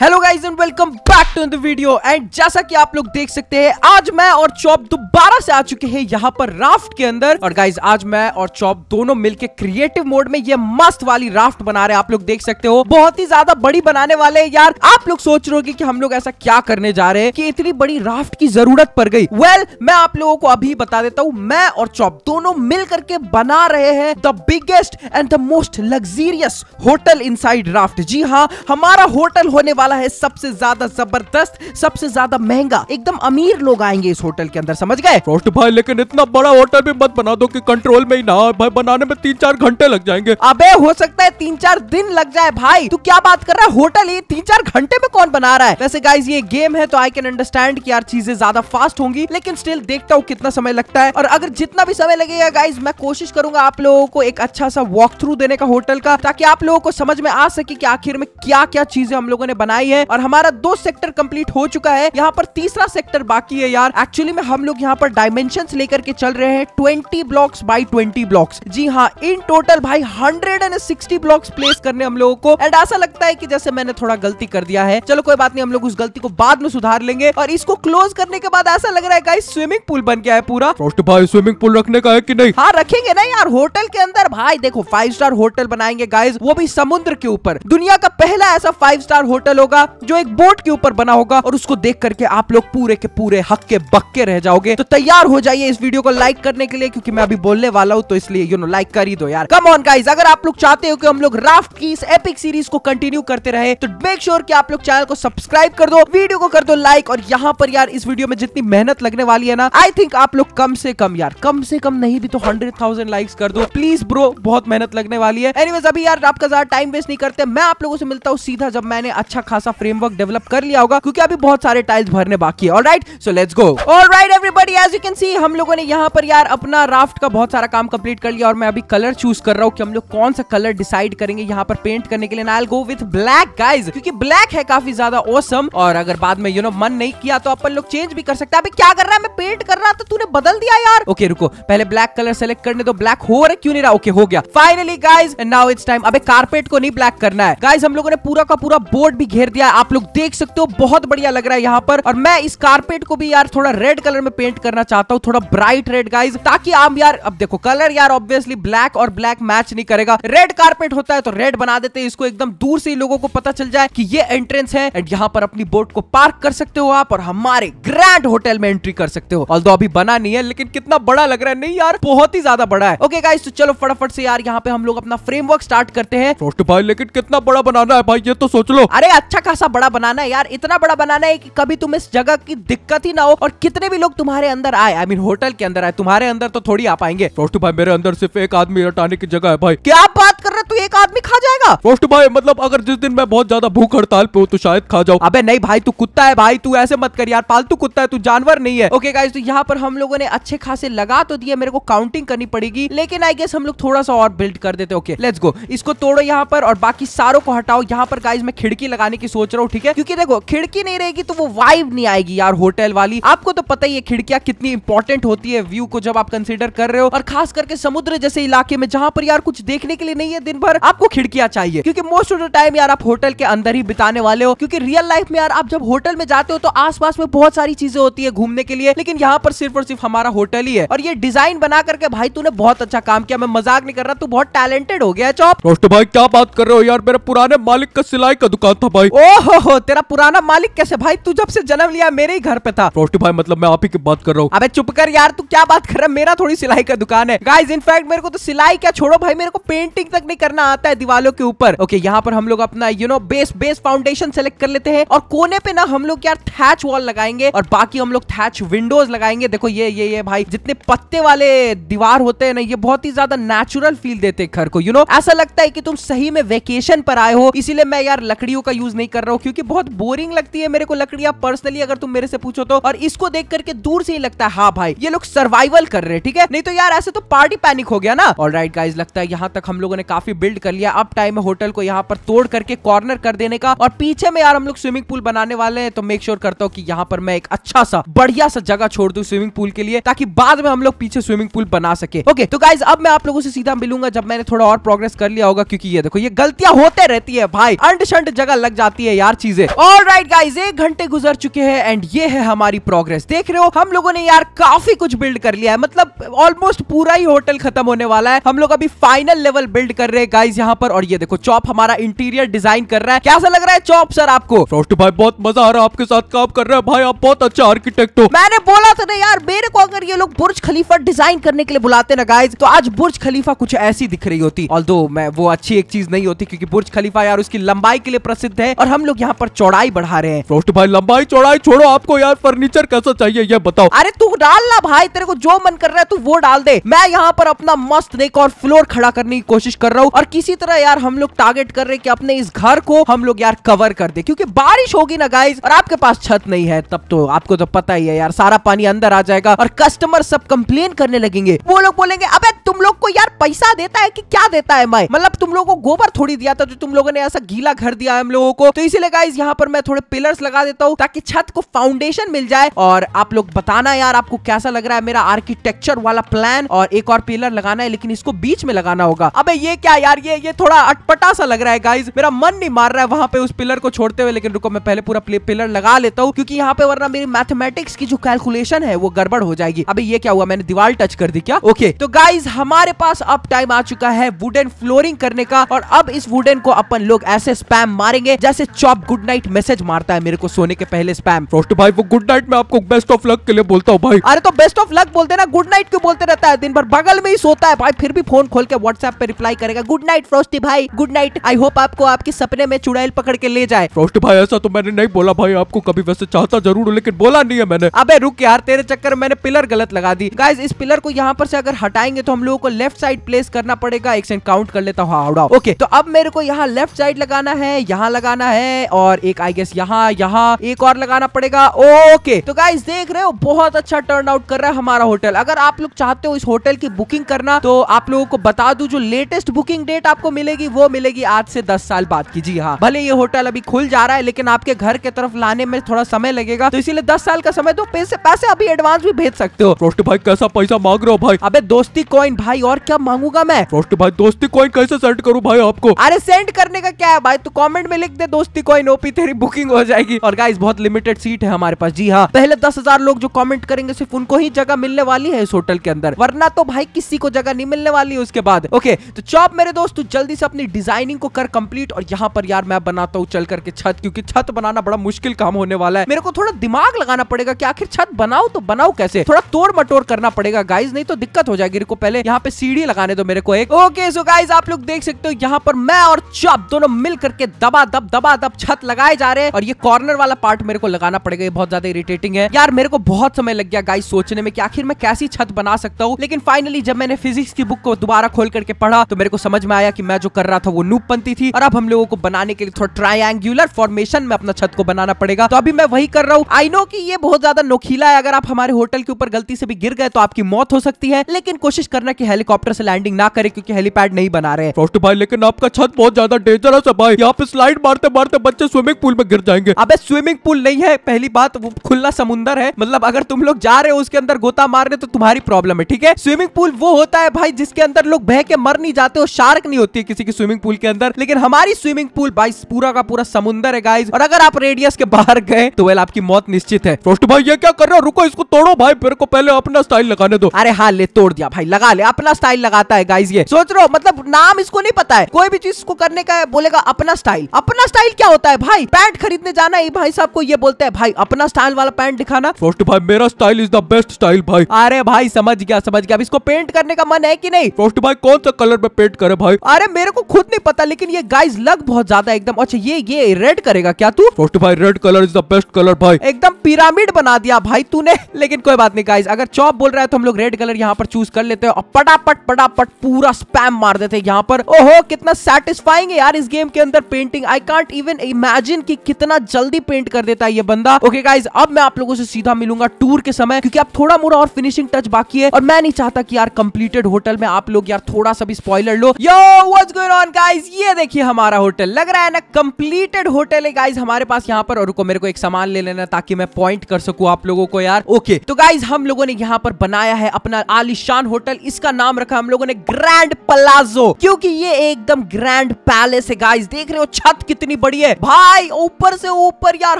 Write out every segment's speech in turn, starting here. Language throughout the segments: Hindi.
Hello guys and welcome back to the video and जैसा कि आप लोग देख सकते हैं आज मैं और चॉप दोबारा से आ चुके हैं यहाँ पर राफ्ट के अंदर और गाइस आज मैं और चॉप दोनों मिलके क्रिएटिव मोड में ये मस्त वाली राफ्ट बना रहे हैं आप लोग देख सकते हो बहुत ही ज्यादा बड़ी बनाने वाले हैं यार आप लोग सोच रहे हो की हम लोग ऐसा क्या करने जा रहे हैं की इतनी बड़ी राफ्ट की जरूरत पड़ गई वेल well, मैं आप लोगों को अभी बता देता हूँ मैं और चॉप दोनों मिल करके बना रहे हैं the biggest and the most luxurious hotel in Raft जी हाँ हमारा होटल होने वाला वाला है सबसे ज्यादा जबरदस्त सबसे ज्यादा महंगा एकदम अमीर लोग आएंगे इस होटल के अंदर समझ गए रोस्ट भाई लेकिन इतना बड़ा होटल भी मत बना दो कि कंट्रोल में ही ना भाई बनाने में तीन चार घंटे लग जाएंगे अबे हो सकता है तीन चार दिन लग जाए भाई तू क्या बात कर रहा है होटल ये तीन चार घंटे में कौन बना रहा है वैसे गाइज ये गेम है तो आई कैन अंडरस्टैंड की यार चीजें ज्यादा फास्ट होंगी लेकिन स्टिल देखता हूँ कितना समय लगता है और अगर जितना भी समय लगेगा गाइज मैं कोशिश करूंगा आप लोगों को एक अच्छा सा वॉक थ्रू देने का होटल का ताकि आप लोगों को समझ में आ सके की आखिर में क्या क्या चीजें हम लोगों ने बनाया बनाई है और हमारा दो सेक्टर कंप्लीट हो चुका है यहाँ पर तीसरा सेक्टर बाकी है यार एक्चुअली में हम लोग यहाँ पर डायमेंशन लेकर के चल रहे हैं twenty blocks by twenty blocks जी हाँ इन टोटल भाई hundred and sixty blocks place करने हम लोगों को एंड ऐसा लगता है की जैसे मैंने थोड़ा गलती कर दिया है चलो कोई बात नहीं हम लोग उस गलती को बाद में सुधार लेंगे और इसको क्लोज करने के बाद ऐसा लग रहा है गाइस स्विमिंग पूल बन गया है पूरा भाई स्विमिंग पूल रखने का है कि नहीं हाँ रखेंगे ना यार होटल के अंदर भाई देखो फाइव स्टार होटल बनाएंगे गाइस वो भी समुद्र के ऊपर दुनिया का पहला ऐसा फाइव स्टार होटल होगा जो एक बोट के ऊपर बना होगा और उसको देख करके आप लोग पूरे के पूरे हक्के बक्के रह जाओगे तो तैयार हो जाइए इस वीडियो को लाइक करने के लिए क्योंकि मैं अभी बोलने वाला हूँ तो इसलिए यू नो लाइक कर ही दो यार कम ऑन गाइज अगर आप लोग चाहते हो कि हम लोग राफ्ट की इस एपिक सीरीज को कंटिन्यू करते रहे तो मेक श्योर की आप लोग चैनल को सब्सक्राइब कर दो वीडियो को कर दो लाइक और यहाँ पर यार इस वीडियो में जितनी मेहनत लगने वाली है ना आई थिंक आप लोग कम से कम यार कम से कम नहीं भी तो हंड्रेड थाउजेंड लाइक्स कर दो प्लीज ब्रो बहुत मेहनत लगने वाली है एनीवेज अभी यार आपका ज्यादा टाइम वेस्ट नहीं करते मैं आप लोगों से मिलता हूँ सीधा जब मैंने अच्छा खासा खासा फ्रेमवर्क डेवलप कर लिया होगा क्योंकि अभी बहुत सारे टाइल्स भरने बाकी है right so let's go right everybody as you can see हम लोगों ने यहाँ पर यार अपना राफ्ट का बहुत सारा काम कंप्लीट कर लिया और मैं अभी कलर चूज कर रहा हूँ कि हम लोग कौन सा कलर डिसाइड करेंगे यहाँ पर पेंट करने के लिए नाइल गो विथ ब्लैक गाइज क्योंकि ब्लैक है काफी ज्यादा ओसम और अगर बाद में यू नो मन नहीं किया तो अपन लोग चेंज भी कर सकते हैं अभी क्या कर रहा है मैं पेंट कर रहा था तूने बदल दिया यार ओके okay, रुको पहले ब्लैक कलर सेलेक्ट करने दो ब्लैक हो रहा क्यों नहीं रहा ओके okay, हो गया finally guys now it's time अबे कारपेट को नहीं ब्लैक करना है गाइज हम लोगों ने पूरा का पूरा बोर्ड भी घेर घेर दिया आप लोग देख सकते हो बहुत बढ़िया लग रहा है यहाँ पर और मैं इस कारपेट को भी यार थोड़ा रेड कलर में पेंट करना चाहता हूँ थोड़ा ब्राइट रेड गाइज ताकि आप यार अब देखो कलर यार ऑब्वियसली ब्लैक और ब्लैक मैच नहीं करेगा रेड कार्पेट होता है तो रेड बना देते हैं इसको एकदम दूर से ही लोगों को पता चल जाए कि ये एंट्रेंस है एंड यहाँ पर अपनी बोट को पार्क कर सकते हो आप और हमारे ग्रैंड होटल में एंट्री कर सकते हो ऑल अभी बना नहीं है लेकिन कितना बड़ा लग रहा है नहीं यार बहुत ही ज्यादा बड़ा है ओके गाइज तो चलो फटाफट से यार यहाँ पे हम लोग अपना फ्रेमवर्क स्टार्ट करते हैं लेकिन कितना बड़ा बनाना है भाई ये तो सोच लो अरे अच्छा अच्छा खासा बड़ा बनाना है यार इतना बड़ा बनाना है कि कभी तुम इस जगह की दिक्कत ही ना हो और कितने भी लोग तुम्हारे अंदर आए आई मीन होटल के अंदर आए तुम्हारे अंदर तो थोड़ी आ पाएंगे रोस्टू भाई मेरे अंदर सिर्फ एक आदमी हटाने की जगह है भाई क्या बात कर रहे तू एक आदमी खा जाएगा रोस्टू भाई मतलब अगर जिस दिन मैं बहुत ज्यादा भूख हड़ताल पे हूँ तो शायद खा जाओ अबे नहीं भाई तू कुत्ता है भाई तू ऐसे मत कर यार पालतू कुत्ता है तू जानवर नहीं है ओके गाइज तो यहाँ पर हम लोगों ने अच्छे खासे लगा तो दिए मेरे को काउंटिंग करनी पड़ेगी लेकिन आई गेस हम लोग थोड़ा सा और बिल्ड कर देते ओके लेट्स गो इसको तोड़ो यहाँ पर और बाकी सारों को हटाओ यहाँ पर गाइज मैं खिड़की लगाने की की सोच रहा हूँ ठीक है क्योंकि देखो खिड़की नहीं रहेगी तो वो वाइब नहीं आएगी यार होटल वाली आपको तो पता ही है खिड़कियां कितनी इंपॉर्टेंट होती है व्यू को जब आप कंसिडर कर रहे हो और खास करके समुद्र जैसे इलाके में जहाँ पर यार कुछ देखने के लिए नहीं है दिन भर आपको खिड़कियां चाहिए क्योंकि मोस्ट ऑफ द टाइम यार आप होटल के अंदर ही बिताने वाले हो क्योंकि रियल लाइफ में यार आप जब होटल में जाते हो तो आसपास में बहुत सारी चीजें होती है घूमने के लिए लेकिन यहाँ पर सिर्फ और सिर्फ हमारा होटल ही है और ये डिजाइन बना करके भाई तूने बहुत अच्छा काम किया मैं मजाक नहीं कर रहा तू बहुत टैलेंटेड हो गया चौप भाई क्या बात कर रहे हो यार मेरे पुराने मालिक का सिलाई का दुकान था भाई भाई ओहो तेरा पुराना मालिक कैसे भाई तू जब से जन्म लिया मेरे ही घर पे था फ्रॉस्टी भाई मतलब मैं आप ही की बात कर रहा हूँ अबे चुप कर यार तू क्या बात कर रहा है मेरा थोड़ी सिलाई का दुकान है गाइज इनफैक्ट मेरे को तो सिलाई क्या छोड़ो भाई मेरे को पेंटिंग तक नहीं करना आता है दीवालों के ऊपर ओके यहाँ पर हम लोग अपना you know base base foundation select कर लेते हैं और कोने पे ना हम लोग यार थैच वॉल लगाएंगे और बाकी हम लोग थैच विंडोज लगाएंगे देखो ये ये ये भाई जितने पत्ते वाले दीवार होते हैं ना ये बहुत ही ज्यादा नेचुरल फील देते हैं घर को यू नो ऐसा लगता है कि तुम सही में वेकेशन पर आए हो इसीलिए मैं यार लकड़ियों का यूज नहीं कर रहा हूँ क्योंकि बहुत बोरिंग लगती है मेरे को लकड़ियां पर्सनली अगर तुम मेरे से पूछो तो और इसको देख करके दूर से ही लगता है हाँ भाई ये लोग सर्वाइवल कर रहे हैं ठीक है नहीं तो यार ऐसे तो पार्टी पैनिक हो गया ना और राइट गाइज लगता है यहाँ तक हम लोगों ने काफी बिल्ड कर लिया अब टाइम है होटल को यहाँ पर तोड़ करके कॉर्नर कर देने का और पीछे में यार हम लोग स्विमिंग पूल बनाने वाले हैं तो मेक श्योर करता हूँ कि यहाँ पर मैं एक अच्छा सा बढ़िया सा जगह छोड़ दू स्विमिंग पूल के लिए ताकि बाद में हम लोग पीछे स्विमिंग पूल बना सके ओके तो गाइज अब मैं आप लोगों से सीधा मिलूंगा जब मैंने थोड़ा और प्रोग्रेस कर लिया होगा क्योंकि ये देखो ये गलतियां होते रहती है भाई अंड जगह लग जाती आती है यार चीजें और राइट गाइज एक घंटे गुजर चुके हैं एंड ये है हमारी प्रोग्रेस देख रहे हो हम लोगों ने यार काफी कुछ बिल्ड कर लिया है मतलब ऑलमोस्ट पूरा ही होटल खत्म होने वाला है हम लोग अभी फाइनल लेवल बिल्ड कर रहे हैं गाइज यहाँ पर और ये देखो चॉप हमारा इंटीरियर डिजाइन कर रहा है कैसा लग रहा है चॉप सर आपको भाई बहुत मजा आ रहा है आपके साथ काम कर रहे हैं भाई आप बहुत अच्छा आर्किटेक्ट हो मैंने बोला था ना यार मेरे को अगर ये लोग बुर्ज खलीफा डिजाइन करने के लिए बुलाते ना गाइज तो आज बुर्ज खलीफा कुछ ऐसी दिख रही होती ऑल मैं वो अच्छी एक चीज नहीं होती क्योंकि बुर्ज खलीफा यार उसकी लंबाई के लिए प्रसिद्ध है और हम लोग यहाँ पर चौड़ाई बढ़ा रहे हैं फ्रोस्ट भाई लंबाई चौड़ाई छोड़ो आपको यार फर्नीचर कैसा चाहिए ये बताओ अरे तू डाल ना भाई तेरे को जो मन कर रहा है तू वो डाल दे मैं यहाँ पर अपना मस्त एक और फ्लोर खड़ा करने की कोशिश कर रहा हूँ और किसी तरह यार हम लोग टारगेट कर रहे कि अपने इस घर को हम लोग यार कवर कर दे क्योंकि बारिश होगी ना गाइज और आपके पास छत नहीं है तब तो आपको तो पता ही है यार सारा पानी अंदर आ जाएगा और कस्टमर सब कंप्लेन करने लगेंगे वो लोग बोलेंगे अब तुम लोग को यार पैसा देता है की क्या देता है मैं मतलब तुम लोगों को गोबर थोड़ी दिया था जो तुम लोगों ने ऐसा गीला घर दिया हम लोगों को को तो इसीलिए गाइज यहाँ पर मैं थोड़े पिलर्स लगा देता हूँ ताकि छत को फाउंडेशन मिल जाए और आप लोग बताना यार आपको कैसा लग रहा है मेरा आर्किटेक्चर वाला प्लान और एक और पिलर लगाना है लेकिन इसको बीच में लगाना होगा अब ये क्या यार ये ये थोड़ा अटपटा सा लग रहा है गाइज मेरा मन नहीं मार रहा है वहां पे उस पिलर को छोड़ते हुए लेकिन रुको मैं पहले पूरा पिलर लगा लेता हूँ क्योंकि यहाँ पे वरना मेरी मैथमेटिक्स की जो कैलकुलेशन है वो गड़बड़ हो जाएगी अभी ये क्या हुआ मैंने दीवार टच कर दी क्या ओके तो गाइज हमारे पास अब टाइम आ चुका है वुडन फ्लोरिंग करने का और अब इस वुडन को अपन लोग ऐसे स्पैम मारेंगे जैसे ऐसे चॉप गुड नाइट मैसेज मारता है मेरे को सोने के पहले स्पैम फ्रॉस्ट भाई वो गुड नाइट में आपको बेस्ट ऑफ लक के लिए बोलता हूँ भाई अरे तो बेस्ट ऑफ लक बोलते ना गुड नाइट क्यों बोलते रहता है दिन भर बगल में ही सोता है भाई फिर भी फोन खोल के व्हाट्सएप पे रिप्लाई करेगा गुड नाइट फ्रोस्टी भाई गुड नाइट आई होप आपको आपके सपने में चुड़ैल पकड़ के ले जाए फ्रोस्टी भाई ऐसा तो मैंने नहीं बोला भाई आपको कभी वैसे चाहता जरूर लेकिन बोला नहीं है मैंने अबे रुक यार तेरे चक्कर में मैंने पिलर गलत लगा दी गाइज इस पिलर को यहाँ पर से अगर हटाएंगे तो हम लोगों को लेफ्ट साइड प्लेस करना पड़ेगा एक सेकंड काउंट कर लेता हूँ हावड़ा ओके तो अब मेरे को यहाँ लेफ्ट साइड लगाना है यहाँ लगाना लगाना है और एक आई गेस यहाँ यहाँ एक और लगाना पड़ेगा ओके तो गाइस देख रहे हो बहुत अच्छा टर्न आउट कर रहा है हमारा होटल अगर आप लोग चाहते हो इस होटल की बुकिंग करना तो आप लोगों को बता दू जो लेटेस्ट बुकिंग डेट आपको मिलेगी वो मिलेगी आज से दस साल बाद की जी हाँ भले ये होटल अभी खुल जा रहा है लेकिन आपके घर के तरफ लाने में थोड़ा समय लगेगा तो इसीलिए दस साल का समय तो पैसे पैसे अभी एडवांस भी भेज सकते हो फ्रोस्ट भाई कैसा पैसा मांग रहे हो भाई अबे दोस्ती कॉइन भाई और क्या मांगूंगा मैं फ्रोस्ट भाई दोस्ती कॉइन कैसे सेंड करूँ भाई आपको अरे सेंड करने का क्या है भाई तू तो कॉमेंट में लिख दे दोस्ती कॉइन ओपी तेरी बुकिंग हो जाएगी और गाइस बहुत लिमिटेड सीट है हमारे पास जी हाँ पहले दस हजार लोग जो कमेंट करेंगे सिर्फ उनको ही जगह मिलने वाली है इस होटल के अंदर वरना तो भाई किसी को जगह नहीं मिलने वाली है उसके बाद ओके तो चौप मेरे दोस्त जल्दी से अपनी डिजाइनिंग को कर कम्प्लीट और यहाँ पर यार मैं बनाता हूँ चल करके छत क्योंकि छत बनाना बड़ा मुश्किल काम होने वाला है मेरे को थोड़ा दिमाग लगाना पड़ेगा की आखिर छत बनाओ तो बनाओ कैसे थोड़ा तोड़ मटोर करना पड़ेगा गाइज नहीं तो दिक्कत हो जाएगी पहले यहाँ पे सीढ़ी लगाने दो मेरे को एक ओके सो गाइज आप लोग देख सकते हो यहाँ पर मैं और चौप दोनों मिल करके दबा दब दबा बाद अब छत लगाए जा रहे हैं और ये कॉर्नर वाला पार्ट मेरे को लगाना पड़ेगा ये बहुत ज्यादा इरिटेटिंग है यार मेरे को बहुत समय लग गया गाइस सोचने में कि आखिर मैं कैसी छत बना सकता हूँ लेकिन फाइनली जब मैंने फिजिक्स की बुक को दोबारा खोल करके पढ़ा तो मेरे को समझ में आया कि मैं जो कर रहा था वो बनती थी और अब हम लोगों को बनाने के लिए थोड़ा ट्राइंगुलर फॉर्मेशन में अपना छत को बनाना पड़ेगा तो अभी मैं वही कर रहा हूँ आई नो की ये बहुत ज्यादा नोखीला है अगर आप हमारे होटल के ऊपर गलती से भी गिर गए तो आपकी मौत हो सकती है लेकिन कोशिश करना की हेलीकॉप्टर से लैंडिंग ना करे क्योंकि हेलीपैड नहीं बना रहे भाई लेकिन आपका छत बहुत ज्यादा डेंजरस है भाई यहाँ पे स्लाइड मारते मारते मारते तो बच्चे स्विमिंग पूल में गिर जाएंगे अब स्विमिंग पूल नहीं है पहली बात वो खुला समुंदर है मतलब अगर तुम लोग जा रहे हो उसके अंदर गोता मारने तो तुम्हारी प्रॉब्लम है ठीक है स्विमिंग पूल वो होता है भाई जिसके अंदर लोग बह के मर नहीं जाते हो शार्क नहीं होती है किसी की स्विमिंग पूल के अंदर लेकिन हमारी स्विमिंग पूल भाई पूरा का पूरा समुंदर है गाइज और अगर आप रेडियस के बाहर गए तो वेल आपकी मौत निश्चित है भाई ये क्या कर रहे हो रुको इसको तोड़ो भाई मेरे को पहले अपना स्टाइल लगाने दो अरे हाँ ले तोड़ दिया भाई लगा ले अपना स्टाइल लगाता है गाइज ये सोच रहे हो मतलब नाम इसको नहीं पता है कोई भी चीज इसको करने का बोलेगा अपना स्टाइल अपना स्टाइल क्या होता है भाई पैंट खरीदने जाना है भाई साहब को ये बोलते हैं भाई अपना स्टाइल वाला पैंट दिखाना फर्स्ट भाई मेरा style is the best style भाई अरे भाई समझ गया समझ गया अब इसको पेंट करने का मन है की नहीं फर्स्ट भाई कौन सा कलर में पेंट करे भाई अरे मेरे को खुद नहीं पता लेकिन ये गाइज लग बहुत ज्यादा एकदम अच्छा ये ये रेड करेगा क्या तू फर्स्ट भाई red colour is the best colour भाई एकदम पिरामिड बना दिया भाई तूने लेकिन कोई बात नहीं गाइज अगर चौप बोल रहा है तो हम लोग रेड कलर यहाँ पर चूज कर लेते हैं और पटापट पटापट पूरा स्पैम मार देते हैं यहाँ पर ओहो कितना सेटिस्फाइंग है यार इस गेम के अंदर painting I can't not even imagine कि कितना जल्दी पेंट कर देता है ये बंदा ओके okay गाइज अब मैं आप लोगों से सीधा मिलूंगा टूर के समय क्योंकि अब थोड़ा मोड़ा और फिनिशिंग टच बाकी है और मैं नहीं चाहता कि यार कंप्लीटेड होटल में आप लोग यार थोड़ा सा भी स्पॉइलर लो yo what's going on guys ये देखिए हमारा होटल लग रहा है ना कंप्लीटेड होटल है गाइस हमारे पास यहाँ पर और रुको मेरे को एक सामान ले लेना ताकि मैं पॉइंट कर सकू आप लोगों को यार ओके okay, तो गाइज हम लोगों ने यहाँ पर बनाया है अपना आलिशान होटल इसका नाम रखा हम लोगों ने ग्रैंड प्लाजो क्योंकि ये एकदम ग्रैंड पैलेस है गाइज देख रहे हो छत कितनी कितनी बड़ी है भाई ऊपर से ऊपर यार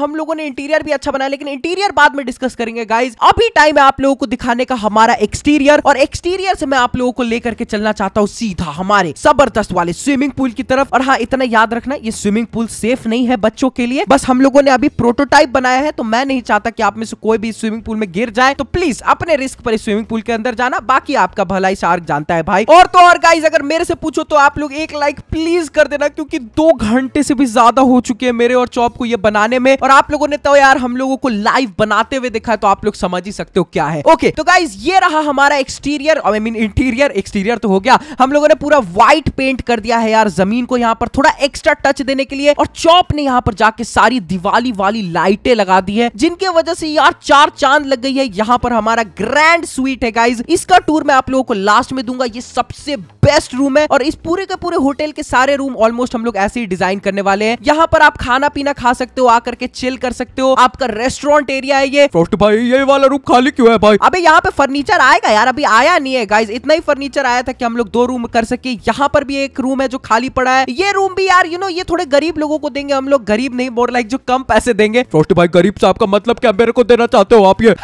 हम लोगों ने इंटीरियर भी अच्छा बनाया लेकिन इंटीरियर बाद में डिस्कस करेंगे गाइज अभी टाइम है आप लोगों को दिखाने का हमारा एक्सटीरियर और एक्सटीरियर से मैं आप लोगों को लेकर के चलना चाहता हूँ सीधा हमारे जबरदस्त वाले स्विमिंग पूल की तरफ और हाँ इतना याद रखना ये स्विमिंग पूल सेफ नहीं है बच्चों के लिए बस हम लोगों ने अभी प्रोटोटाइप बनाया है तो मैं नहीं चाहता कि आप में से कोई भी स्विमिंग पूल में गिर जाए तो प्लीज अपने रिस्क पर स्विमिंग पूल के अंदर जाना बाकी आपका भलाई शार्क जानता है भाई और तो और गाइज अगर मेरे से पूछो तो आप लोग एक लाइक प्लीज कर देना क्योंकि दो घंटे से भी ज्यादा हो चुकी है मेरे और चौप को ये बनाने में और आप लोगों ने तो यार हम लोगों को लाइव बनाते हुए देखा तो आप लोग समझ ही सकते हो क्या है ओके तो गाइज ये रहा हमारा exterior I mean interior exterior तो हो गया हम लोगों ने पूरा व्हाइट पेंट कर दिया है यार जमीन को यहाँ पर थोड़ा एक्स्ट्रा टच देने के लिए और चौप ने यहाँ पर जाके सारी दिवाली वाली लाइटें लगा दी है जिनके वजह से यार चार चांद लग गई है यहाँ पर हमारा ग्रैंड स्वीट है गाइज इसका टूर मैं आप लोगों को लास्ट में दूंगा ये सबसे बेस्ट रूम है और इस पूरे के पूरे होटल के सारे रूम ऑलमोस्ट हम लोग ऐसे ही डिजाइन करने वाले हैं है यहाँ पर आप खाना पीना खा सकते हो आकर के चिल कर सकते हो आपका रेस्टोरेंट एरिया है ये भाई ये वाला रूम खाली क्यों है भाई अभी यहाँ पे फर्नीचर आएगा यार अभी आया नहीं है गाइज इतना ही फर्नीचर आया था कि हम लोग दो रूम कर सके यहाँ पर भी एक रूम है जो खाली पड़ा है ये रूम भी यार यू नो ये थोड़े गरीब लोगों को देंगे हम लोग गरीब नहीं बोल लाइक जो कम पैसे देंगे भाई गरीब साहब का मतलब क्या मेरे को देना चाहते हो आप ये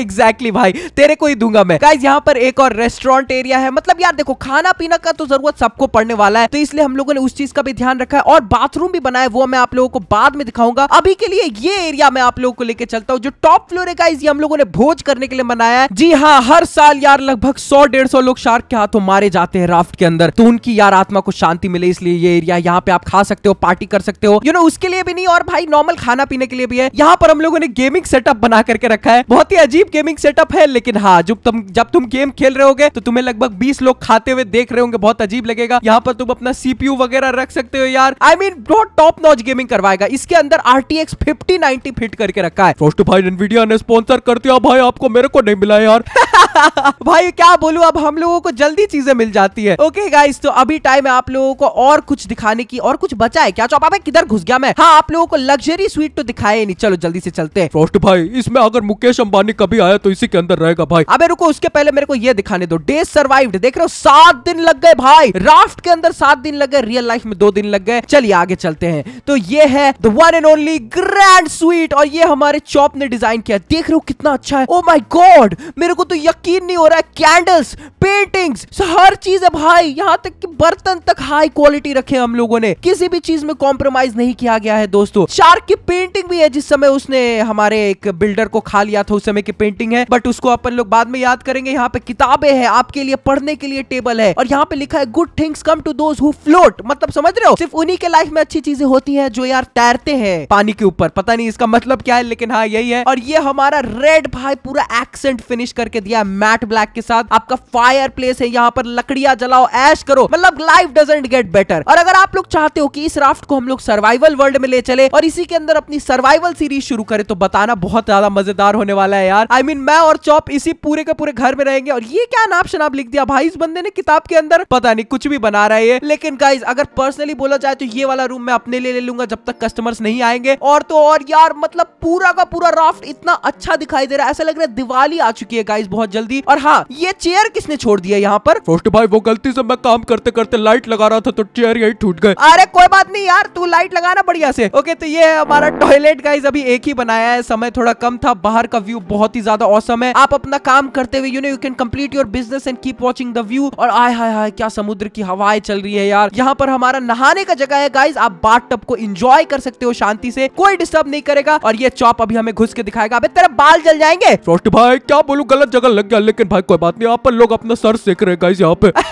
एग्जैक्टली भाई तेरे को ही दूंगा मैं गाइज यहाँ पर एक और रेस्टोरेंट एरिया है मतलब यार देखो खाना पीना का तो जरूरत सबको पड़ने वाला है तो इसलिए हम लोगों ने उस चीज का भी ध्यान रखा है और बाथरूम रूम भी बनाया वो मैं आप लोगों को बाद में दिखाऊंगा अभी के लिए ये एरिया मैं आप लोगों को लेकर चलता हूँ जो टॉप फ्लोर है ये हम लोगों ने भोज करने के लिए बनाया है जी हाँ हर साल यार लगभग सौ डेढ़ सौ लोग शार्क के हाथों मारे जाते हैं राफ्ट के अंदर तो उनकी यार आत्मा को शांति मिले इसलिए ये एरिया यहाँ पे आप खा सकते हो पार्टी कर सकते हो यू नो उसके लिए भी नहीं और भाई नॉर्मल खाना पीने के लिए भी है यहाँ पर हम लोगों ने गेमिंग सेटअप बना करके रखा है बहुत ही अजीब गेमिंग सेटअप है लेकिन हाँ जब तुम जब तुम गेम खेल रहे होगे तो तुम्हें लगभग बीस लोग खाते हुए देख रहे होंगे बहुत अजीब लगेगा यहाँ पर तुम अपना सीपीयू वगैरह रख सकते हो यार आई मीन बहुत टॉप नॉच गेमिंग करवाएगा इसके अंदर आरटीएक्स फिफ्टी नाइनटी फिट करके रखा है भाई ने स्पॉन्सर कर दिया भाई आपको मेरे को नहीं मिला यार भाई क्या बोलू अब हम लोगों को जल्दी चीजें मिल जाती है ओके गाइस तो अभी टाइम है आप लोगों को और कुछ दिखाने की और कुछ बचा है क्या चौपा भाई किधर घुस गया मैं हाँ आप लोगों को लग्जरी स्वीट तो दिखाया नहीं चलो जल्दी से चलते हैं फर्स्ट भाई इसमें अगर मुकेश अंबानी कभी आया तो इसी के अंदर रहेगा भाई अबे रुको उसके पहले मेरे को ये दिखाने दो डे सर्वाइव देख रहे हो सात दिन लग गए भाई राफ्ट के अंदर सात दिन लग गए रियल लाइफ में दो दिन लग गए चलिए आगे चलते हैं तो ये है the one and only grand suite और ये हमारे चौप ने डिजाइन किया देख रहे हो कितना अच्छा है ओ माई गॉड मेरे को तो यकी यकीन नहीं हो रहा है कैंडल्स पेंटिंग्स हर चीज अब हाई यहाँ तक कि बर्तन तक हाई क्वालिटी रखे हम लोगों ने किसी भी चीज में कॉम्प्रोमाइज नहीं किया गया है दोस्तों शार्क की पेंटिंग भी है जिस समय उसने हमारे एक बिल्डर को खा लिया था उस समय की पेंटिंग है बट उसको अपन लोग बाद में याद करेंगे यहाँ पे किताबें हैं आपके लिए पढ़ने के लिए टेबल है और यहाँ पे लिखा है good things come to those who float मतलब समझ रहे हो सिर्फ उन्हीं के लाइफ में अच्छी चीजें होती हैं जो यार तैरते हैं पानी के ऊपर पता नहीं इसका मतलब क्या है लेकिन हाँ यही है और ये हमारा रेड भाई पूरा एक्सेंट फिनिश करके दिया मैट ब्लैक के साथ आपका फायर प्लेस है यहाँ पर लकड़िया जलाओ ऐश करो मतलब लाइफ डजेंट गेट बेटर और अगर आप लोग चाहते हो कि इस राफ्ट को हम लोग सर्वाइवल वर्ल्ड में ले चले और इसी के अंदर अपनी सर्वाइवल सीरीज शुरू करें तो बताना बहुत ज्यादा मजेदार होने वाला है यार आई I मीन mean, मैं और चौप इसी पूरे के पूरे घर में रहेंगे और ये क्या नाम शनाब लिख दिया भाई इस बंदे ने किताब के अंदर पता नहीं कुछ भी बना रहा है लेकिन गाइज अगर पर्सनली बोला जाए तो ये वाला रूम मैं अपने लिए ले लूंगा जब तक कस्टमर्स नहीं आएंगे और तो और यार मतलब पूरा का पूरा राफ्ट इतना अच्छा दिखाई दे रहा है ऐसा लग रहा है दिवाली आ चुकी है गाइज बहुत जल्द जल्दी और हाँ ये चेयर किसने छोड़ दिया यहाँ पर फर्स्ट भाई वो गलती से मैं काम करते करते लाइट लगा रहा था तो चेयर यही टूट गए अरे कोई बात नहीं यार तू लाइट लगाना बढ़िया से ओके तो ये हमारा टॉयलेट गाइज अभी एक ही बनाया है समय थोड़ा कम था बाहर का व्यू बहुत ही ज्यादा औसम है आप अपना काम करते हुए you know you can complete your business and keep watching the view और आय हाय हाय क्या समुद्र की हवाएं चल रही है यार यहाँ पर हमारा नहाने का जगह है गाइज आप बाट टप को इंजॉय कर सकते हो शांति से कोई डिस्टर्ब नहीं करेगा और ये चॉप अभी हमें घुस के दिखाएगा अबे तेरे बाल जल जाएंगे भाई क्या बोलू गलत जगह लग गया लेकिन भाई कोई बात नहीं आप पर लोग अपना सर सेक रहे गाइस यहाँ पे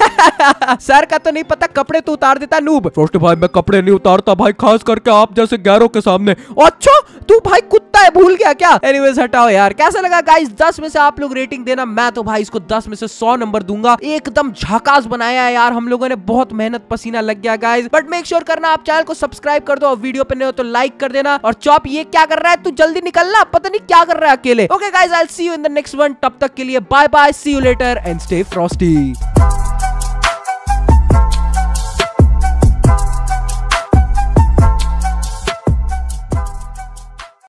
सर का तो नहीं पता कपड़े तो उतार देता नूब सोस्ट भाई मैं कपड़े नहीं उतारता भाई खास करके आप जैसे गैरों के सामने अच्छा तू भाई कुत्ता है भूल गया क्या एनीवेज हटाओ यार कैसा लगा गाइस दस में से आप लोग रेटिंग देना मैं तो भाई इसको दस में से सौ नंबर दूंगा एकदम झकास बनाया है यार हम लोगों ने बहुत मेहनत पसीना लग गया गाइस बट मेक श्योर करना आप चैनल को सब्सक्राइब कर दो और वीडियो पे नहीं हो तो लाइक कर देना और चौप ये क्या कर रहा है तू जल्दी निकलना पता नहीं क्या कर रहा है अकेले okay guys I see you in the next one तब तक के लिए Bye bye, see you later, and stay frosty.